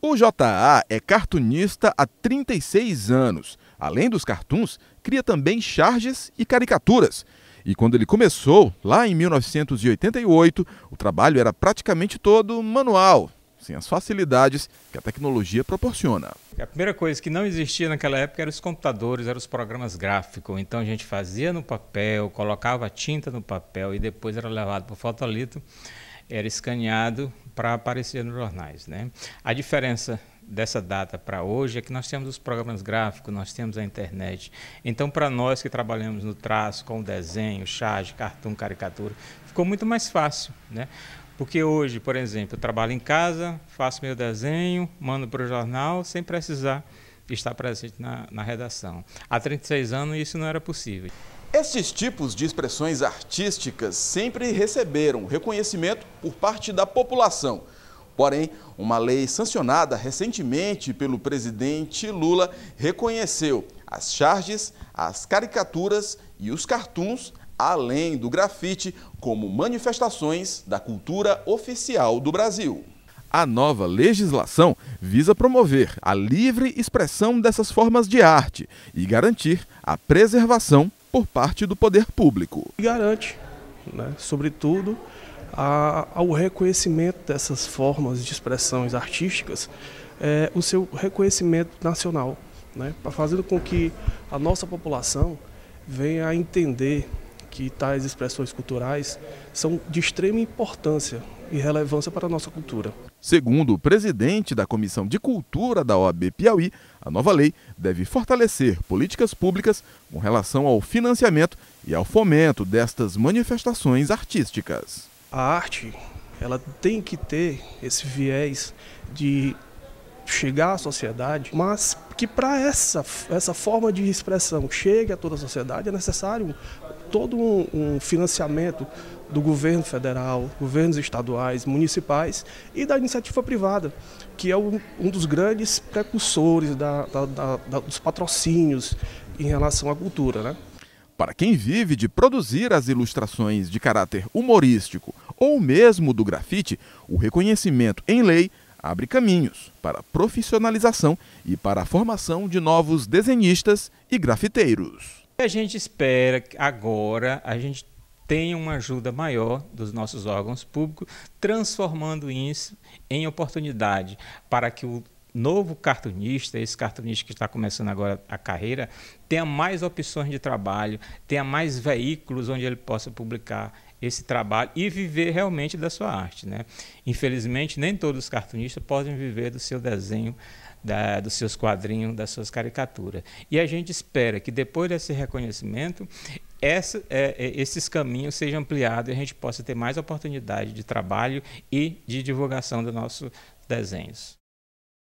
O JA é cartunista há 36 anos. Além dos cartuns, cria também charges e caricaturas. E quando ele começou, lá em 1988, o trabalho era praticamente todo manual, sem as facilidades que a tecnologia proporciona. A primeira coisa que não existia naquela época eram os computadores, eram os programas gráficos. Então a gente fazia no papel, colocava tinta no papel e depois era levado para o fotolito era escaneado para aparecer nos jornais. Né? A diferença dessa data para hoje é que nós temos os programas gráficos, nós temos a internet. Então, para nós que trabalhamos no traço, com desenho, charge, cartoon, caricatura, ficou muito mais fácil. Né? Porque hoje, por exemplo, eu trabalho em casa, faço meu desenho, mando para o jornal, sem precisar estar presente na, na redação. Há 36 anos isso não era possível. Estes tipos de expressões artísticas sempre receberam reconhecimento por parte da população. Porém, uma lei sancionada recentemente pelo presidente Lula reconheceu as charges, as caricaturas e os cartoons, além do grafite, como manifestações da cultura oficial do Brasil. A nova legislação visa promover a livre expressão dessas formas de arte e garantir a preservação por parte do poder público. E garante, né, sobretudo, a, ao reconhecimento dessas formas de expressões artísticas, é, o seu reconhecimento nacional, né, para fazer com que a nossa população venha a entender que tais expressões culturais são de extrema importância e relevância para a nossa cultura. Segundo o presidente da Comissão de Cultura da OAB Piauí, a nova lei deve fortalecer políticas públicas com relação ao financiamento e ao fomento destas manifestações artísticas. A arte, ela tem que ter esse viés de chegar à sociedade, mas que para essa, essa forma de expressão chegue a toda a sociedade é necessário todo um, um financiamento do governo federal, governos estaduais, municipais e da iniciativa privada, que é um, um dos grandes precursores da, da, da, dos patrocínios em relação à cultura. Né? Para quem vive de produzir as ilustrações de caráter humorístico ou mesmo do grafite, o reconhecimento em lei abre caminhos para a profissionalização e para a formação de novos desenhistas e grafiteiros. E A gente espera que agora a gente tenha uma ajuda maior dos nossos órgãos públicos, transformando isso em oportunidade para que o novo cartunista, esse cartunista que está começando agora a carreira, tenha mais opções de trabalho, tenha mais veículos onde ele possa publicar esse trabalho e viver realmente da sua arte. Né? Infelizmente, nem todos os cartunistas podem viver do seu desenho, da, dos seus quadrinhos, das suas caricaturas. E a gente espera que depois desse reconhecimento, essa, é, é esses caminhos sejam ampliados e a gente possa ter mais oportunidade de trabalho e de divulgação dos nossos desenhos.